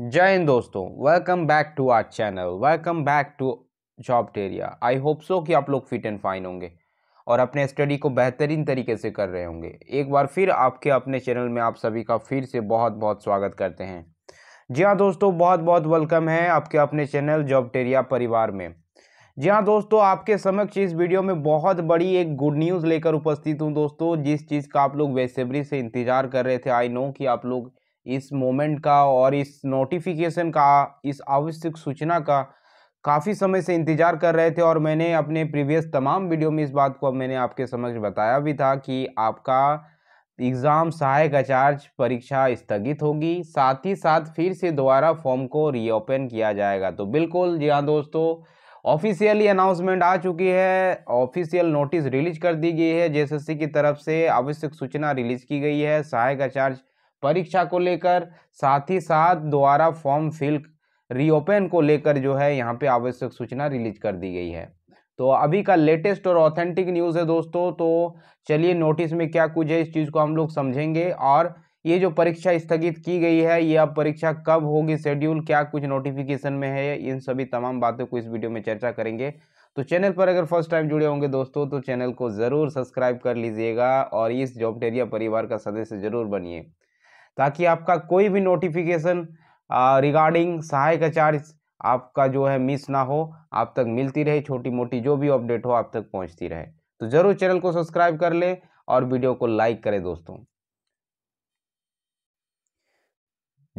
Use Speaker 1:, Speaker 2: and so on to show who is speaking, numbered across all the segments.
Speaker 1: जय हिंद दोस्तों welcome back to our channel welcome back to job टेरिया आई होप सो कि आप लोग फिट एंड फाइन होंगे और अपने स्टडी को बेहतरीन तरीके से कर रहे होंगे एक बार फिर आपके अपने चैनल में आप सभी का फिर से बहुत बहुत स्वागत करते हैं जी हाँ दोस्तों बहुत बहुत वेलकम है आपके अपने चैनल जॉब टेरिया परिवार में जी हाँ दोस्तों आपके समक्ष इस वीडियो में बहुत बड़ी एक गुड न्यूज़ लेकर उपस्थित हूँ दोस्तों जिस चीज़ का आप लोग बेसब्री से इंतज़ार कर रहे थे आई नो कि आप लोग इस मोमेंट का और इस नोटिफिकेशन का इस आवश्यक सूचना का काफ़ी समय से इंतज़ार कर रहे थे और मैंने अपने प्रीवियस तमाम वीडियो में इस बात को मैंने आपके समक्ष बताया भी था कि आपका एग्ज़ाम सहायक आचार्य परीक्षा स्थगित होगी साथ ही साथ फिर से दोबारा फॉर्म को रीओपन किया जाएगा तो बिल्कुल जी हाँ दोस्तों ऑफिशियली अनाउंसमेंट आ चुकी है ऑफिशियल नोटिस रिलीज कर दी गई है जेएसएससी की तरफ से आवश्यक सूचना रिलीज की गई है सहायक आचार्य परीक्षा को लेकर साथ ही साथ द्वारा फॉर्म फिल रीओपन को लेकर जो है यहाँ पे आवश्यक सूचना रिलीज कर दी गई है तो अभी का लेटेस्ट और ऑथेंटिक न्यूज़ है दोस्तों तो चलिए नोटिस में क्या कुछ है इस चीज़ को हम लोग समझेंगे और ये जो परीक्षा स्थगित की गई है ये अब परीक्षा कब होगी शेड्यूल क्या कुछ नोटिफिकेशन में है इन सभी तमाम बातों को इस वीडियो में चर्चा करेंगे तो चैनल पर अगर फर्स्ट टाइम जुड़े होंगे दोस्तों तो चैनल को ज़रूर सब्सक्राइब कर लीजिएगा और इस जॉबटेरिया परिवार का सदस्य ज़रूर बनिए ताकि आपका कोई भी नोटिफिकेशन रिगार्डिंग सहायक चार्ज आपका जो है मिस ना हो आप तक मिलती रहे छोटी मोटी जो भी अपडेट हो आप तक पहुंचती रहे तो ज़रूर चैनल को सब्सक्राइब कर ले और वीडियो को लाइक करें दोस्तों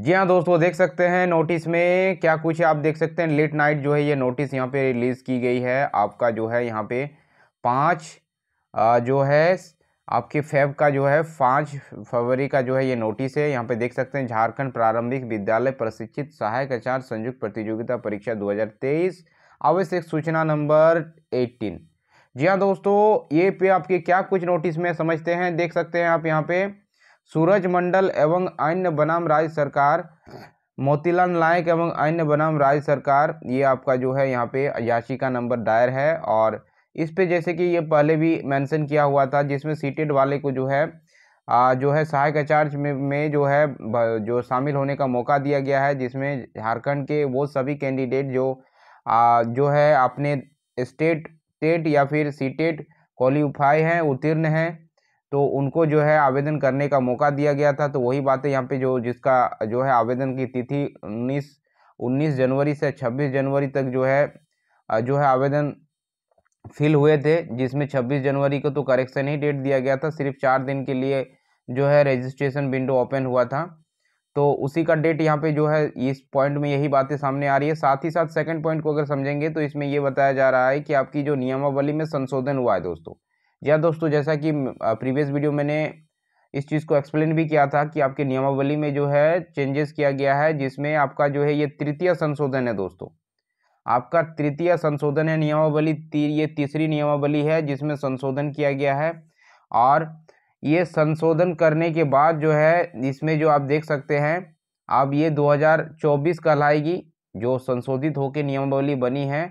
Speaker 1: जी हाँ दोस्तों देख सकते हैं नोटिस में क्या कुछ है आप देख सकते हैं लेट नाइट जो है ये नोटिस यहाँ पे रिलीज़ की गई है आपका जो है यहाँ पे पाँच जो है आपके फेब का जो है पाँच फरवरी का जो है ये नोटिस है यहाँ पे देख सकते हैं झारखंड प्रारंभिक विद्यालय प्रशिक्षित सहायक आचार संयुक्त प्रतियोगिता परीक्षा 2023 आवश्यक सूचना नंबर 18 जी हाँ दोस्तों ये पे आपके क्या कुछ नोटिस में समझते हैं देख सकते हैं आप यहाँ पे सूरज मंडल एवं अन्य बनाम राज्य सरकार मोतीलाल नायक एवं अन्य बनाम राज्य सरकार ये आपका जो है यहाँ पे याचिका नंबर दायर है और इस पे जैसे कि ये पहले भी मेंशन किया हुआ था जिसमें सीटेड वाले को जो है आ, जो है सहायक चार्ज में, में जो है जो शामिल होने का मौका दिया गया है जिसमें झारखंड के वो सभी कैंडिडेट जो आ, जो है अपने स्टेट स्टेट या फिर सीटेट क्वालिफाई हैं उत्तीर्ण हैं तो उनको जो है आवेदन करने का मौका दिया गया था तो वही बातें यहाँ पे जो जिसका जो है आवेदन की तिथि उन्नीस उन्नीस जनवरी से छब्बीस जनवरी तक जो है जो है आवेदन फिल हुए थे जिसमें 26 जनवरी को तो करेक्शन ही डेट दिया गया था सिर्फ चार दिन के लिए जो है रजिस्ट्रेशन विंडो ओपन हुआ था तो उसी का डेट यहाँ पे जो है इस पॉइंट में यही बातें सामने आ रही है साथ ही साथ सेकंड पॉइंट को अगर समझेंगे तो इसमें ये बताया जा रहा है कि आपकी जो नियमावली में संशोधन हुआ है दोस्तों या दोस्तों जैसा कि प्रीवियस वीडियो मैंने इस चीज़ को एक्सप्लेन भी किया था कि आपके नियमावली में जो है चेंजेस किया गया है जिसमें आपका जो है ये तृतीय संशोधन है दोस्तों आपका तृतीय संशोधन है नियमावली तीर ये तीसरी नियमावली है जिसमें संशोधन किया गया है और ये संशोधन करने के बाद जो है इसमें जो आप देख सकते हैं अब ये 2024 कहलाएगी जो संशोधित होकर नियमावली बनी है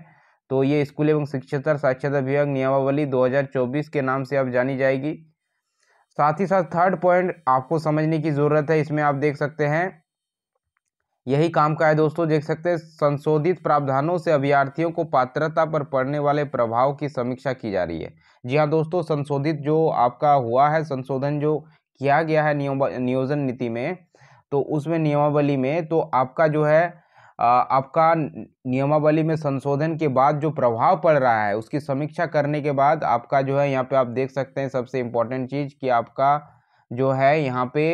Speaker 1: तो ये स्कूल एवं शिक्षा साक्षरता विभाग नियमावली 2024 के नाम से अब जानी जाएगी साथ ही साथ थर्ड पॉइंट आपको समझने की ज़रूरत है इसमें आप देख सकते हैं यही काम का है दोस्तों देख सकते हैं संशोधित प्रावधानों से अभ्यार्थियों को पात्रता पर पड़ने वाले प्रभाव की समीक्षा की जा रही है जी हाँ दोस्तों संशोधित जो आपका हुआ है संशोधन जो किया गया है नियोजन नीति में तो उसमें नियमावली में तो आपका जो है आपका नियमावली में संशोधन के बाद जो प्रभाव पड़ रहा है उसकी समीक्षा करने के बाद आपका जो है यहाँ पे आप देख सकते हैं सबसे इम्पोर्टेंट चीज़ कि आपका जो है यहाँ पे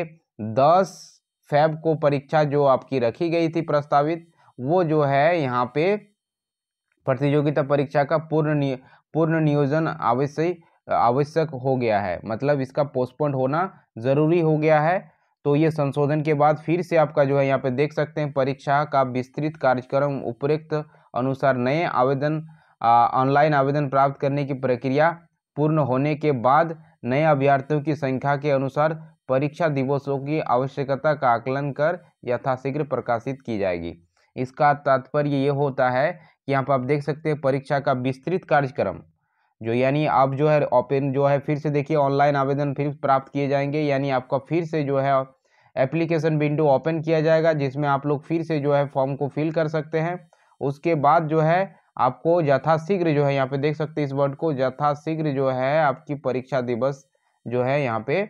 Speaker 1: दस फैब को परीक्षा जो आपकी रखी गई थी प्रस्तावित वो जो है यहाँ पे प्रतियोगिता परीक्षा का पूर्ण नि, पूर्ण नियोजन आवश्यक आवश्यक हो गया है मतलब इसका पोस्टपोन होना ज़रूरी हो गया है तो ये संशोधन के बाद फिर से आपका जो है यहाँ पे देख सकते हैं परीक्षा का विस्तृत कार्यक्रम उपरोक्त अनुसार नए आवेदन ऑनलाइन आवेदन प्राप्त करने की प्रक्रिया पूर्ण होने के बाद नए अभ्यर्थियों की संख्या के अनुसार परीक्षा दिवसों की आवश्यकता का आकलन कर यथाशीघ्र प्रकाशित की जाएगी इसका तात्पर्य ये होता है कि यहाँ पर आप देख सकते हैं परीक्षा का विस्तृत कार्यक्रम जो यानी आप जो है ओपन जो है फिर से देखिए ऑनलाइन आवेदन फिर प्राप्त किए जाएंगे यानी आपका फिर से जो है एप्लीकेशन विंडो ओपन किया जाएगा जिसमें आप लोग फिर से जो है फॉर्म को फिल कर सकते हैं उसके बाद जो है आपको यथाशीघ्र जो है यहाँ पे देख सकते हैं इस वर्ड को यथाशीघ्र जो है आपकी परीक्षा दिवस जो है यहाँ पे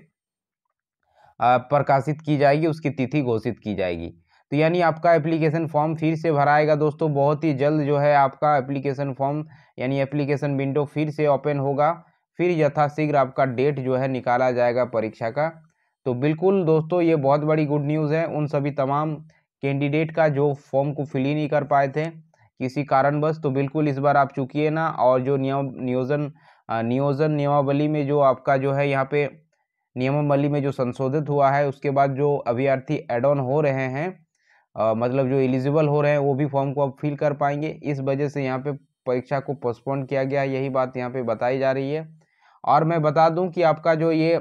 Speaker 1: प्रकाशित की जाएगी उसकी तिथि घोषित की जाएगी तो यानी आपका एप्लीकेशन फॉर्म फिर से भराएगा दोस्तों बहुत ही जल्द जो है आपका एप्लीकेशन फॉर्म यानी एप्लीकेशन विंडो फिर से ओपन होगा फिर यथाशीघ्र आपका डेट जो है निकाला जाएगा परीक्षा का तो बिल्कुल दोस्तों ये बहुत बड़ी गुड न्यूज़ है उन सभी तमाम कैंडिडेट का जो फॉर्म को फिल ही नहीं कर पाए थे किसी कारणवश तो बिल्कुल इस बार आप चुकी है ना और जो नियोजन नियोजन नियमावली में जो आपका जो है यहाँ पे नियमावली में जो संशोधित हुआ है उसके बाद जो अभ्यर्थी एड ऑन हो रहे हैं आ, मतलब जो एलिजिबल हो रहे हैं वो भी फॉर्म को अब फिल कर पाएंगे इस वजह से यहाँ पे परीक्षा को पोस्टपोन किया गया है यही बात यहाँ पे बताई जा रही है और मैं बता दूँ कि आपका जो ये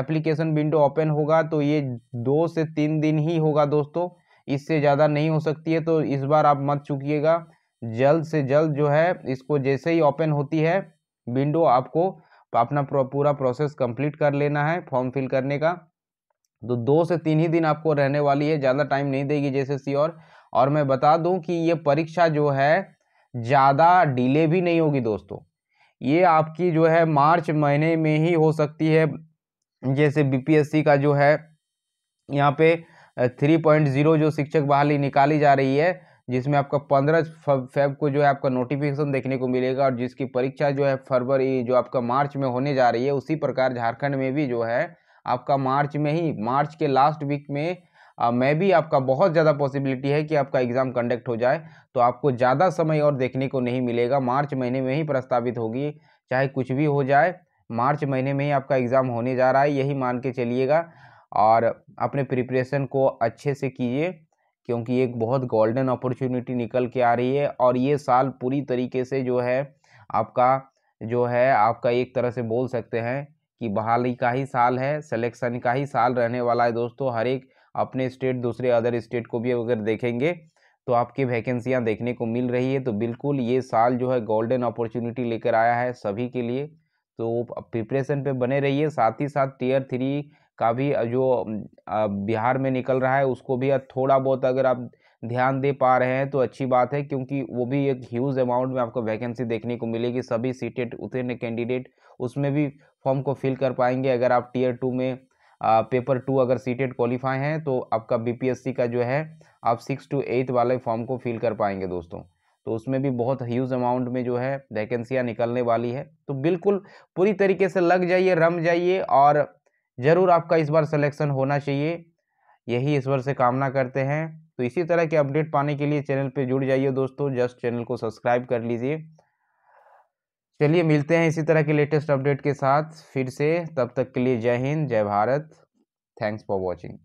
Speaker 1: एप्लीकेशन विंडो ओपन होगा तो ये दो से तीन दिन ही होगा दोस्तों इससे ज़्यादा नहीं हो सकती है तो इस बार आप मत चुकीगा जल्द से जल्द जो है इसको जैसे ही ओपन होती है विंडो आपको तो अपना पूरा प्रोसेस कंप्लीट कर लेना है फॉर्म फिल करने का तो दो से तीन ही दिन आपको रहने वाली है ज़्यादा टाइम नहीं देगी जैसे सी और, और मैं बता दूं कि ये परीक्षा जो है ज़्यादा डिले भी नहीं होगी दोस्तों ये आपकी जो है मार्च महीने में ही हो सकती है जैसे बीपीएससी का जो है यहाँ पे थ्री पॉइंट ज़ीरो जो शिक्षक बहाली निकाली जा रही है जिसमें आपका पंद्रह फेब को जो है आपका नोटिफिकेशन देखने को मिलेगा और जिसकी परीक्षा जो है फरवरी जो आपका मार्च में होने जा रही है उसी प्रकार झारखंड में भी जो है आपका मार्च में ही मार्च के लास्ट वीक में आ, मैं भी आपका बहुत ज़्यादा पॉसिबिलिटी है कि आपका एग्ज़ाम कंडक्ट हो जाए तो आपको ज़्यादा समय और देखने को नहीं मिलेगा मार्च महीने में ही प्रस्तावित होगी चाहे कुछ भी हो जाए मार्च महीने में ही आपका एग्ज़ाम होने जा रहा है यही मान के चलिएगा और अपने प्रिपरेशन को अच्छे से कीजिए क्योंकि एक बहुत गोल्डन अपॉर्चुनिटी निकल के आ रही है और ये साल पूरी तरीके से जो है आपका जो है आपका एक तरह से बोल सकते हैं कि बहाली का ही साल है सिलेक्शन का ही साल रहने वाला है दोस्तों हर एक अपने स्टेट दूसरे अदर स्टेट को भी अगर देखेंगे तो आपकी वैकेंसियाँ देखने को मिल रही है तो बिल्कुल ये साल जो है गोल्डन अपॉर्चुनिटी लेकर आया है सभी के लिए तो प्रिपरेशन पे बने रहिए साथ ही साथ टीयर थ्री का भी जो बिहार में निकल रहा है उसको भी थोड़ा बहुत अगर आप ध्यान दे पा रहे हैं तो अच्छी बात है क्योंकि वो भी एक ह्यूज अमाउंट में आपको वैकेंसी देखने को मिलेगी सभी सीटेड उतने कैंडिडेट उसमें भी फॉर्म को फिल कर पाएंगे अगर आप टीयर टू में आ, पेपर टू अगर सीटेड क्वालिफाई हैं तो आपका बीपीएससी का जो है आप सिक्स टू एट वाले फॉर्म को फिल कर पाएंगे दोस्तों तो उसमें भी बहुत ह्यूज अमाउंट में जो है वैकेंसियाँ निकलने वाली है तो बिल्कुल पूरी तरीके से लग जाइए रम जाइए और ज़रूर आपका इस बार सिलेक्शन होना चाहिए यही ईश्वर से कामना करते हैं तो इसी तरह के अपडेट पाने के लिए चैनल पे जुड़ जाइए दोस्तों जस्ट चैनल को सब्सक्राइब कर लीजिए चलिए मिलते हैं इसी तरह के लेटेस्ट अपडेट के साथ फिर से तब तक के लिए जय हिंद जय भारत थैंक्स फॉर वॉचिंग